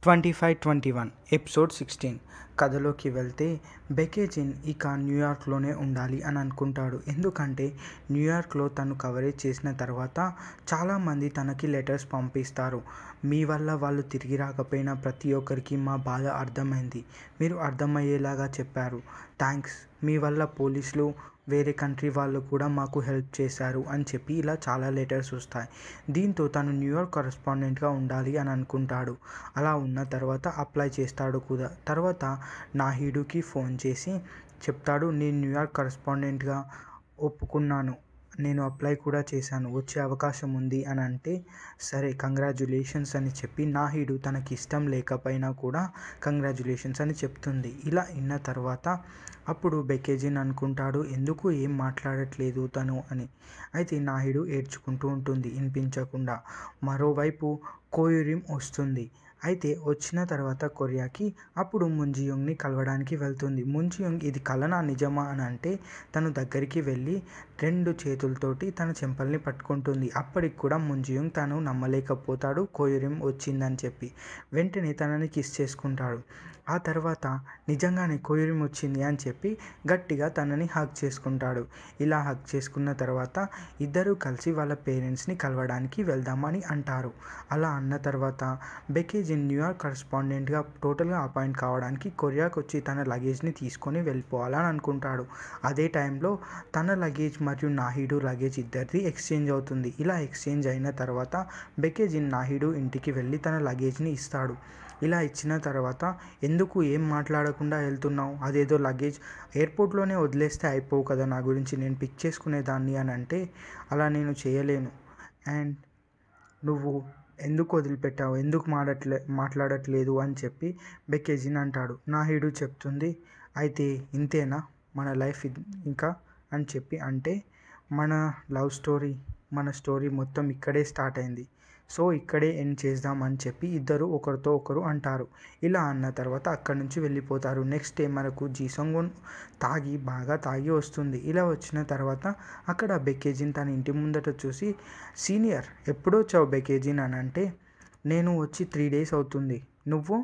2521 episode 16 కథలోకి వెళ్తే బెకేజిన్ ఇక న్యూయార్క్లోనే ఉండాలి అని అనుకుంటాడు ఎందుకంటే న్యూయార్క్లో తను కవరేజ్ చేసిన తర్వాత చాలామంది తనకి లెటర్స్ పంపిస్తారు మీ వల్ల వాళ్ళు తిరిగి రాకపోయినా ప్రతి ఒక్కరికి మా బాధ అర్థమైంది మీరు అర్థమయ్యేలాగా చెప్పారు థ్యాంక్స్ మీ వల్ల పోలీసులు వేరే కంట్రీ వాళ్ళు కూడా మాకు హెల్ప్ చేశారు అని చెప్పి ఇలా చాలా లెటర్స్ వస్తాయి దీంతో తను న్యూయార్క్ కరస్పాండెంట్గా ఉండాలి అని అనుకుంటాడు అలా ఉన్న తర్వాత అప్లై చేస్తాడు కూడా తర్వాత నాహిడుకి ఫోన్ చేసి చెప్తాడు నేను న్యూయార్క్ కరస్పాండెంట్గా ఒప్పుకున్నాను నేను అప్లై కూడా చేశాను వచ్చే అవకాశం ఉంది అని అంటే సరే కంగ్రాచులేషన్స్ అని చెప్పి నాహిడు తనకి ఇష్టం లేకపోయినా కూడా కంగ్రాచులేషన్స్ అని చెప్తుంది ఇలా విన్న తర్వాత అప్పుడు బెకేజిన్ అనుకుంటాడు ఎందుకు ఏం మాట్లాడట్లేదు తను అని అయితే నాహిడు ఏడ్చుకుంటూ ఉంటుంది వినిపించకుండా మరోవైపు కోయురిం వస్తుంది అయితే వచ్చిన తర్వాత కొరియాకి అప్పుడు ముంజియోంగ్ని కలవడానికి వెళ్తుంది ముంజియోంగ్ ఇది కలనా నిజమా అని అంటే తను దగ్గరికి వెళ్ళి రెండు చేతులతోటి తన చెంపల్ని పట్టుకుంటుంది అప్పటికి కూడా ముంజియుంగ్ తను నమ్మలేకపోతాడు కోయురిం వచ్చిందని చెప్పి వెంటనే తనని కిస్ చేసుకుంటాడు ఆ తర్వాత నిజంగానే కోయురిం వచ్చింది అని చెప్పి గట్టిగా తనని హక్ చేసుకుంటాడు ఇలా హక్ చేసుకున్న తర్వాత ఇద్దరూ కలిసి వాళ్ళ పేరెంట్స్ని కలవడానికి వెళ్దామని అంటారు అలా అన్న తర్వాత బెకేజ్ న్యూయార్క్ కరస్పాండెంట్గా టోటల్గా అపాయింట్ కావడానికి కొరియాకు వచ్చి తన లగేజ్ని తీసుకొని వెళ్ళిపోవాలని అనుకుంటాడు అదే టైంలో తన లగేజ్ మరియు నాహిడు లగేజ్ ఇద్దరిది ఎక్స్చేంజ్ అవుతుంది ఇలా ఎక్స్చేంజ్ అయిన తర్వాత బెకేజిన్ నాహిడు ఇంటికి వెళ్ళి తన లగేజ్ని ఇస్తాడు ఇలా ఇచ్చిన తర్వాత ఎందుకు ఏం మాట్లాడకుండా వెళ్తున్నావు అదేదో లగేజ్ ఎయిర్పోర్ట్లోనే వదిలేస్తే అయిపోవు కదా నా గురించి నేను పిక్ చేసుకునేదాన్ని అని అంటే అలా నేను చేయలేను అండ్ నువ్వు ఎందుకు వదిలిపెట్టావు ఎందుకు మాడట్లే మాట్లాడట్లేదు అని చెప్పి బెకేజిన్ అంటాడు నాహిడు చెప్తుంది అయితే ఇంతేనా మన లైఫ్ ఇంకా అని చెప్పి అంటే మన లవ్ స్టోరీ మన స్టోరీ మొత్తం ఇక్కడే స్టార్ట్ అయింది సో ఇక్కడే ఎండ్ చేద్దాం అని చెప్పి ఇద్దరు ఒకరితో ఒకరు అంటారు ఇలా అన్న తర్వాత అక్కడి నుంచి వెళ్ళిపోతారు నెక్స్ట్ డే మనకు జీసంగున్ తాగి బాగా తాగి వస్తుంది ఇలా వచ్చిన తర్వాత అక్కడ బెకేజిన్ తన ఇంటి ముందట చూసి సీనియర్ ఎప్పుడో వచ్చావు బెకేజిన్ అని అంటే నేను వచ్చి త్రీ డేస్ అవుతుంది నువ్వు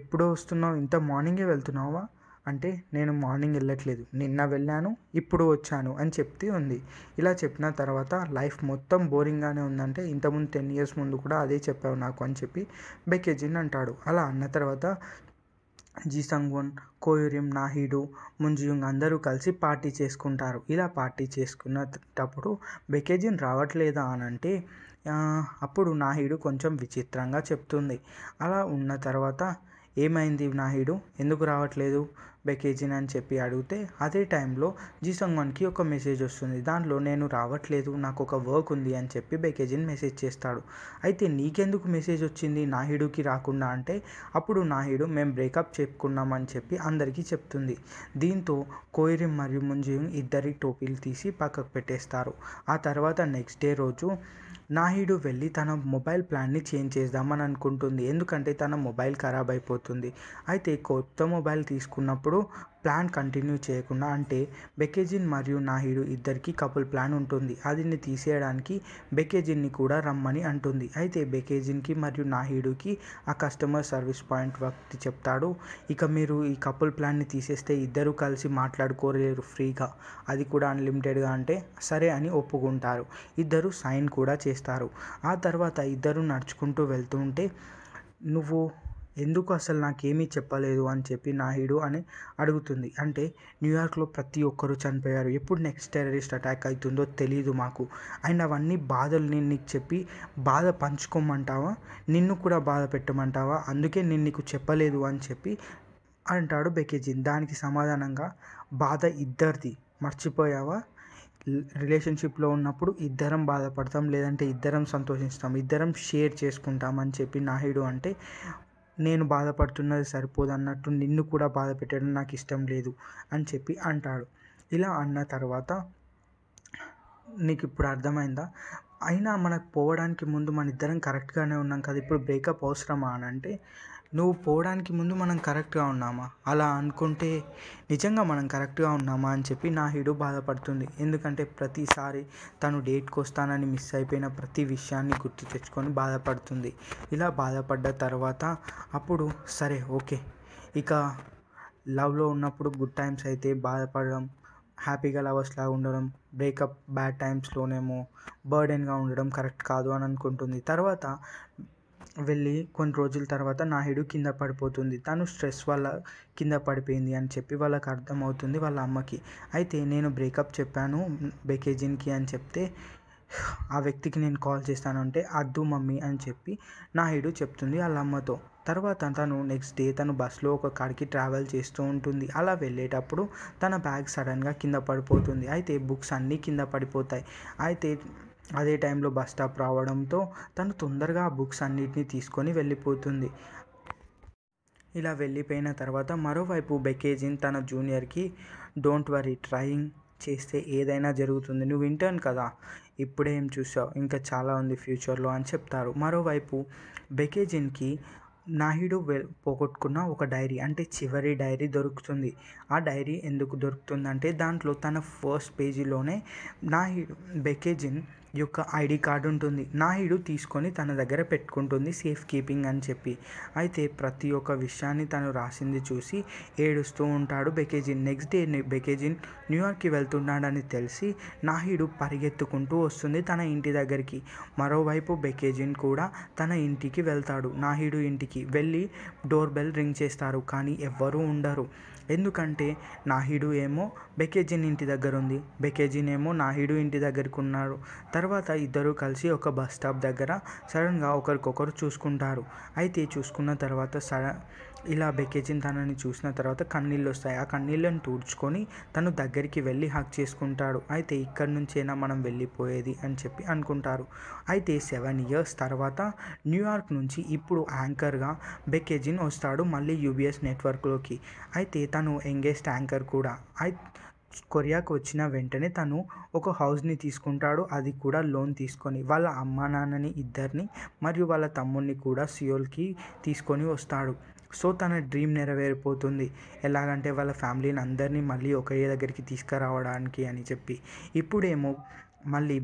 ఎప్పుడో వస్తున్నావు ఇంత మార్నింగే వెళ్తున్నావా అంటే నేను మార్నింగ్ వెళ్ళట్లేదు నిన్న వెళ్ళాను ఇప్పుడు వచ్చాను అని చెప్తూ ఉంది ఇలా చెప్పిన తర్వాత లైఫ్ మొత్తం బోరింగ్గానే ఉందంటే ఇంతకుముందు టెన్ ఇయర్స్ ముందు కూడా అదే చెప్పావు నాకు అని చెప్పి బెకేజిన్ అంటాడు అలా అన్న తర్వాత జీసంగ్వన్ కోయూరియం నాహిడు ముంజుయుంగ్ అందరూ కలిసి పార్టీ చేసుకుంటారు ఇలా పార్టీ చేసుకున్నప్పుడు బెకేజిన్ రావట్లేదా అని అంటే అప్పుడు నాహిడు కొంచెం విచిత్రంగా చెప్తుంది అలా ఉన్న తర్వాత ఏమైంది నాహిడు ఎందుకు రావట్లేదు బై అని చెప్పి అడిగితే అదే టైంలో వన్కి ఒక మెసేజ్ వస్తుంది దాంట్లో నేను రావట్లేదు నాకు ఒక వర్క్ ఉంది అని చెప్పి బెకేజిన్ మెసేజ్ చేస్తాడు అయితే నీకెందుకు మెసేజ్ వచ్చింది నాహిడుకి రాకుండా అంటే అప్పుడు నాహిడు మేము బ్రేకప్ చెప్పుకున్నామని చెప్పి అందరికీ చెప్తుంది దీంతో కోయిరిం మరియు ముంజీన్ ఇద్దరి టోపీలు తీసి పక్కకు పెట్టేస్తారు ఆ తర్వాత నెక్స్ట్ డే రోజు నాహిడు వెళ్ళి తన మొబైల్ ప్లాన్ని చేంజ్ చేద్దామని అనుకుంటుంది ఎందుకంటే తన మొబైల్ ఖరాబ్ అయిపోతుంది అయితే కొత్త మొబైల్ తీసుకున్నప్పుడు చేసినప్పుడు ప్లాన్ కంటిన్యూ చేయకుండా అంటే బెకేజిన్ మరియు నాహిడు ఇద్దరికి కపుల్ ప్లాన్ ఉంటుంది అదిని తీసేయడానికి బెకేజిన్ని కూడా రమ్మని అంటుంది అయితే బెకేజిన్కి మరియు నాహిడుకి ఆ కస్టమర్ సర్వీస్ పాయింట్ వ్యక్తి చెప్తాడు ఇక మీరు ఈ కపుల్ ప్లాన్ని తీసేస్తే ఇద్దరు కలిసి మాట్లాడుకోలేరు ఫ్రీగా అది కూడా అన్లిమిటెడ్గా అంటే సరే అని ఒప్పుకుంటారు ఇద్దరు సైన్ కూడా చేస్తారు ఆ తర్వాత ఇద్దరు నడుచుకుంటూ వెళ్తుంటే నువ్వు ఎందుకు అసలు నాకేమీ చెప్పలేదు అని చెప్పి నాయుడు అని అడుగుతుంది అంటే న్యూయార్క్లో ప్రతి ఒక్కరూ చనిపోయారు ఎప్పుడు నెక్స్ట్ టెర్రరిస్ట్ అటాక్ అవుతుందో తెలియదు మాకు అండ్ అవన్నీ బాధలు నేను నీకు చెప్పి బాధ పంచుకోమంటావా నిన్ను కూడా బాధ పెట్టమంటావా అందుకే నేను నీకు చెప్పలేదు అని చెప్పి అంటాడు బెకేజిన్ దానికి సమాధానంగా బాధ ఇద్దరిది మర్చిపోయావా రిలేషన్షిప్లో ఉన్నప్పుడు ఇద్దరం బాధపడతాం లేదంటే ఇద్దరం సంతోషిస్తాం ఇద్దరం షేర్ చేసుకుంటాం అని చెప్పి నాయుడు అంటే నేను బాధపడుతున్నది సరిపోదు అన్నట్టు నిన్ను కూడా బాధ పెట్టడం నాకు ఇష్టం లేదు అని చెప్పి అంటాడు ఇలా అన్న తర్వాత నీకు ఇప్పుడు అర్థమైందా అయినా మనకు పోవడానికి ముందు మన ఇద్దరం కరెక్ట్గానే ఉన్నాం కదా ఇప్పుడు బ్రేకప్ అవసరమా అని అంటే నువ్వు పోవడానికి ముందు మనం కరెక్ట్గా ఉన్నామా అలా అనుకుంటే నిజంగా మనం కరెక్ట్గా ఉన్నామా అని చెప్పి నా హీరో బాధపడుతుంది ఎందుకంటే ప్రతిసారి తను డేట్కి వస్తానని మిస్ అయిపోయిన ప్రతి విషయాన్ని గుర్తు తెచ్చుకొని బాధపడుతుంది ఇలా బాధపడ్డ తర్వాత అప్పుడు సరే ఓకే ఇక లవ్లో ఉన్నప్పుడు గుడ్ టైమ్స్ అయితే బాధపడడం హ్యాపీగా లవర్స్లా ఉండడం బ్రేకప్ బ్యాడ్ టైమ్స్లోనేమో బర్డెన్గా ఉండడం కరెక్ట్ కాదు అని అనుకుంటుంది తర్వాత వెళ్ళి కొన్ని రోజుల తర్వాత నాయుడు కింద పడిపోతుంది తను స్ట్రెస్ వల్ల కింద పడిపోయింది అని చెప్పి వాళ్ళకి అర్థమవుతుంది వాళ్ళ అమ్మకి అయితే నేను బ్రేకప్ చెప్పాను బెకేజిన్కి అని చెప్తే ఆ వ్యక్తికి నేను కాల్ చేస్తానంటే అద్దు మమ్మీ అని చెప్పి నాయుడు చెప్తుంది వాళ్ళ అమ్మతో తర్వాత తను నెక్స్ట్ డే తను బస్సులో ఒక కాడికి ట్రావెల్ చేస్తూ ఉంటుంది అలా వెళ్ళేటప్పుడు తన బ్యాగ్ సడన్గా కింద పడిపోతుంది అయితే బుక్స్ అన్నీ కింద పడిపోతాయి అయితే అదే టైంలో బస్ స్టాప్ రావడంతో తను తొందరగా ఆ బుక్స్ అన్నిటిని తీసుకొని వెళ్ళిపోతుంది ఇలా వెళ్ళిపోయిన తర్వాత మరోవైపు బెకేజిన్ తన జూనియర్కి డోంట్ వరీ ట్రయింగ్ చేస్తే ఏదైనా జరుగుతుంది నువ్వు ఇంటర్న్ కదా ఇప్పుడే ఏం చూసావు ఇంకా చాలా ఉంది ఫ్యూచర్లో అని చెప్తారు మరోవైపు బెకేజిన్కి నాయుడు పోగొట్టుకున్న ఒక డైరీ అంటే చివరి డైరీ దొరుకుతుంది ఆ డైరీ ఎందుకు దొరుకుతుందంటే దాంట్లో తన ఫస్ట్ పేజీలోనే నాహిడు బెకేజిన్ యొక్క ఐడి కార్డు ఉంటుంది నాయుడు తీసుకొని తన దగ్గర పెట్టుకుంటుంది సేఫ్ కీపింగ్ అని చెప్పి అయితే ప్రతి ఒక్క విషయాన్ని తను రాసింది చూసి ఏడుస్తూ ఉంటాడు బెకేజిన్ నెక్స్ట్ డే బెకేజిన్ న్యూయార్క్కి వెళ్తున్నాడని తెలిసి నాయుడు పరిగెత్తుకుంటూ వస్తుంది తన ఇంటి దగ్గరికి మరోవైపు బెకేజిన్ కూడా తన ఇంటికి వెళ్తాడు నాయుడు ఇంటికి వెళ్ళి డోర్ బెల్ రింగ్ చేస్తారు కానీ ఎవ్వరూ ఉండరు ఎందుకంటే నాహిడు ఏమో బెకేజిన్ ఇంటి దగ్గర ఉంది బెకేజిన్ ఏమో నాహిడు ఇంటి దగ్గరకు ఉన్నారు తర్వాత ఇద్దరు కలిసి ఒక బస్ స్టాప్ దగ్గర సడన్గా ఒకరికొకరు చూసుకుంటారు అయితే చూసుకున్న తర్వాత సడ ఇలా బెకేజిన్ తనని చూసిన తర్వాత కన్నీళ్ళు వస్తాయి ఆ కన్నీళ్ళను తుడుచుకొని తను దగ్గరికి వెళ్ళి హక్ చేసుకుంటాడు అయితే ఇక్కడి నుంచైనా మనం వెళ్ళిపోయేది అని చెప్పి అనుకుంటారు అయితే సెవెన్ ఇయర్స్ తర్వాత న్యూయార్క్ నుంచి ఇప్పుడు యాంకర్గా బెకేజిన్ వస్తాడు మళ్ళీ యూబీఎస్ నెట్వర్క్లోకి అయితే తను యంగెస్ట్ యాంకర్ కూడా కొరియాకు వచ్చిన వెంటనే తను ఒక హౌస్ని తీసుకుంటాడు అది కూడా లోన్ తీసుకొని వాళ్ళ అమ్మ నాన్నని ఇద్దరిని మరియు వాళ్ళ తమ్ముడిని కూడా సియోల్కి తీసుకొని వస్తాడు సో తన డ్రీమ్ నెరవేరిపోతుంది ఎలాగంటే వాళ్ళ ఫ్యామిలీని అందరినీ మళ్ళీ ఒకే దగ్గరికి తీసుకురావడానికి అని చెప్పి ఇప్పుడేమో మళ్ళీ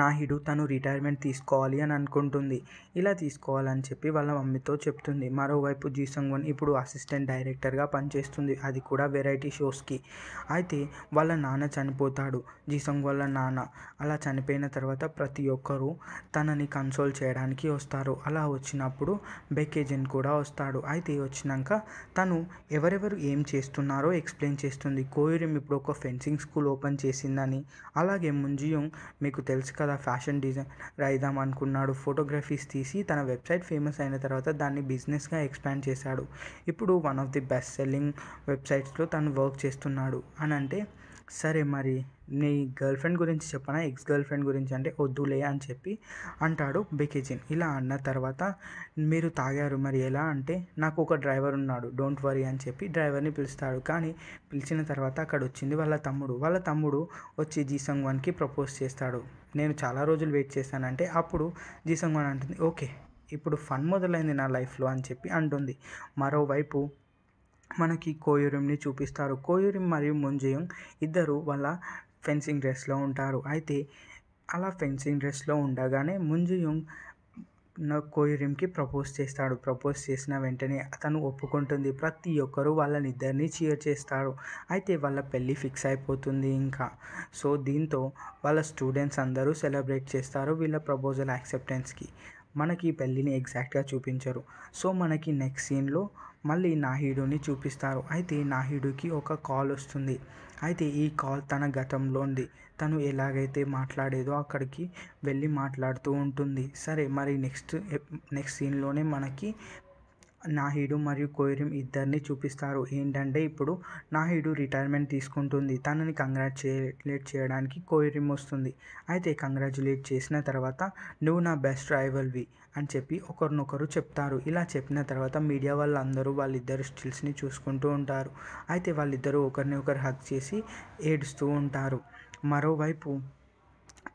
నాహిడు తను రిటైర్మెంట్ తీసుకోవాలి అని అనుకుంటుంది ఇలా తీసుకోవాలని చెప్పి వాళ్ళ మమ్మీతో చెప్తుంది మరోవైపు జీసంగ్వన్ ఇప్పుడు అసిస్టెంట్ డైరెక్టర్గా పనిచేస్తుంది అది కూడా వెరైటీ షోస్కి అయితే వాళ్ళ నాన్న చనిపోతాడు జీసంగ్ వాళ్ళ నాన్న అలా చనిపోయిన తర్వాత ప్రతి ఒక్కరూ తనని కన్సోల్ చేయడానికి వస్తారు అలా వచ్చినప్పుడు బెకేజన్ కూడా వస్తాడు అయితే వచ్చినాక తను ఎవరెవరు ఏం చేస్తున్నారో ఎక్స్ప్లెయిన్ చేస్తుంది కోయిరం ఇప్పుడు ఒక ఫెన్సింగ్ స్కూల్ ఓపెన్ చేసిందని అలాగే ముంజియోంగ్ మీకు తెలుసు తెలుసు కదా ఫ్యాషన్ డిజైనర్ అయిదాం అనుకున్నాడు ఫోటోగ్రఫీస్ తీసి తన వెబ్సైట్ ఫేమస్ అయిన తర్వాత దాన్ని బిజినెస్గా ఎక్స్పాండ్ చేశాడు ఇప్పుడు one of the best selling వెబ్సైట్స్లో తను వర్క్ చేస్తున్నాడు అని అంటే సరే మరి నీ గర్ల్ ఫ్రెండ్ గురించి చెప్పనా ఎక్స్ గర్ల్ ఫ్రెండ్ గురించి అంటే వద్దులే అని చెప్పి అంటాడు బికేజిన్ ఇలా అన్న తర్వాత మీరు తాగారు మరి ఎలా అంటే నాకు ఒక డ్రైవర్ ఉన్నాడు డోంట్ వరీ అని చెప్పి డ్రైవర్ని పిలుస్తాడు కానీ పిలిచిన తర్వాత అక్కడ వచ్చింది వాళ్ళ తమ్ముడు వాళ్ళ తమ్ముడు వచ్చి జీసంగ్ వన్కి ప్రపోజ్ చేస్తాడు నేను చాలా రోజులు వెయిట్ చేశానంటే అప్పుడు జీసంగోన్ అంటుంది ఓకే ఇప్పుడు ఫన్ మొదలైంది నా లైఫ్లో అని చెప్పి అంటుంది మరోవైపు మనకి కోయూరింని చూపిస్తారు కోయూరిం మరియు ముంజయం ఇద్దరు వాళ్ళ ఫెన్సింగ్ డ్రెస్లో ఉంటారు అయితే అలా ఫెన్సింగ్ డ్రెస్లో ఉండగానే ముంజయం నా కోయిరిమ్కి ప్రపోజ్ చేస్తాడు ప్రపోజ్ చేసిన వెంటనే అతను ఒప్పుకుంటుంది ప్రతి ఒక్కరూ వాళ్ళని ఇద్దరిని చీర్ చేస్తారు అయితే వాళ్ళ పెళ్ళి ఫిక్స్ అయిపోతుంది ఇంకా సో దీంతో వాళ్ళ స్టూడెంట్స్ అందరూ సెలబ్రేట్ చేస్తారు వీళ్ళ ప్రపోజల్ యాక్సెప్టెన్స్కి మనకి పెళ్ళిని ఎగ్జాక్ట్గా చూపించరు సో మనకి నెక్స్ట్ సీన్లో మళ్ళీ నాహీడుని చూపిస్తారు అయితే నాహీడుకి ఒక కాల్ వస్తుంది అయితే ఈ కాల్ తన గతంలోంది తను ఎలాగైతే మాట్లాడేదో అక్కడికి వెళ్ళి మాట్లాడుతూ ఉంటుంది సరే మరి నెక్స్ట్ నెక్స్ట్ సీన్లోనే మనకి నాహిడు మరియు కోయిరిం ఇద్దరిని చూపిస్తారు ఏంటంటే ఇప్పుడు నాహిడు రిటైర్మెంట్ తీసుకుంటుంది తనని కంగ్రాచులేట్ చేయడానికి కోయిరిం వస్తుంది అయితే కంగ్రాచులేట్ చేసిన తర్వాత నువ్వు నా బెస్ట్ రైవల్వి అని చెప్పి ఒకరినొకరు చెప్తారు ఇలా చెప్పిన తర్వాత మీడియా వాళ్ళందరూ వాళ్ళిద్దరు స్టిల్స్ని చూసుకుంటూ ఉంటారు అయితే వాళ్ళిద్దరూ ఒకరిని ఒకరు హక్ చేసి ఏడుస్తూ ఉంటారు మరోవైపు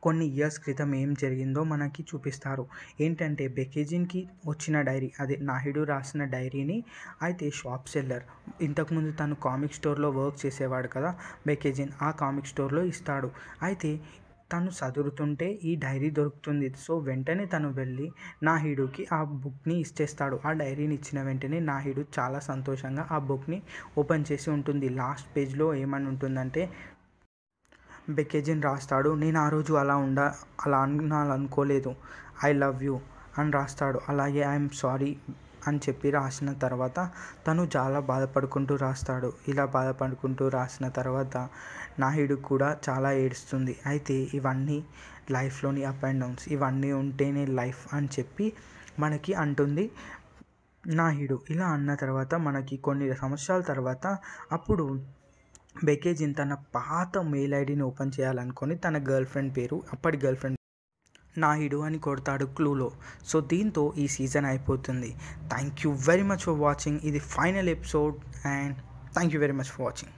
కొన్ని ఇయర్స్ క్రితం ఏం జరిగిందో మనకి చూపిస్తారు ఏంటంటే బెకేజిన్కి వచ్చిన డైరీ అదే నాహిడు రాసిన డైరీని అయితే షాప్ సెల్లర్ ఇంతకుముందు తను కామిక్ స్టోర్లో వర్క్ చేసేవాడు కదా బెకేజిన్ ఆ కామిక్ స్టోర్లో ఇస్తాడు అయితే తను చదువుతుంటే ఈ డైరీ దొరుకుతుంది సో వెంటనే తను వెళ్ళి నాహిడుకి ఆ బుక్ని ఇచ్చేస్తాడు ఆ డైరీని ఇచ్చిన వెంటనే నాహిడు చాలా సంతోషంగా ఆ బుక్ని ఓపెన్ చేసి ఉంటుంది లాస్ట్ పేజ్లో ఏమని ఉంటుందంటే బెకేజిన్ రాస్తాడు నేను ఆ రోజు అలా ఉండ అలా అనుకోలేదు ఐ లవ్ యూ అని రాస్తాడు అలాగే ఐఎమ్ సారీ అని చెప్పి రాసిన తర్వాత తను చాలా బాధపడుకుంటూ రాస్తాడు ఇలా బాధపడుకుంటూ రాసిన తర్వాత నాయుడు కూడా చాలా ఏడుస్తుంది అయితే ఇవన్నీ లైఫ్లోని అప్ అండ్ డౌన్స్ ఇవన్నీ ఉంటేనే లైఫ్ అని చెప్పి మనకి అంటుంది నాయుడు ఇలా అన్న తర్వాత మనకి కొన్ని సంవత్సరాల తర్వాత అప్పుడు బెకేజిన్ తన పాత మెయిల్ ఐడిని ఓపెన్ చేయాలనుకొని తన గర్ల్ ఫ్రెండ్ పేరు అప్పటి గర్ల్ ఫ్రెండ్ నాయుడు అని కొడతాడు క్లూలో సో దీంతో ఈ సీజన్ అయిపోతుంది thank you very much for watching ఇది final episode and thank you very much for watching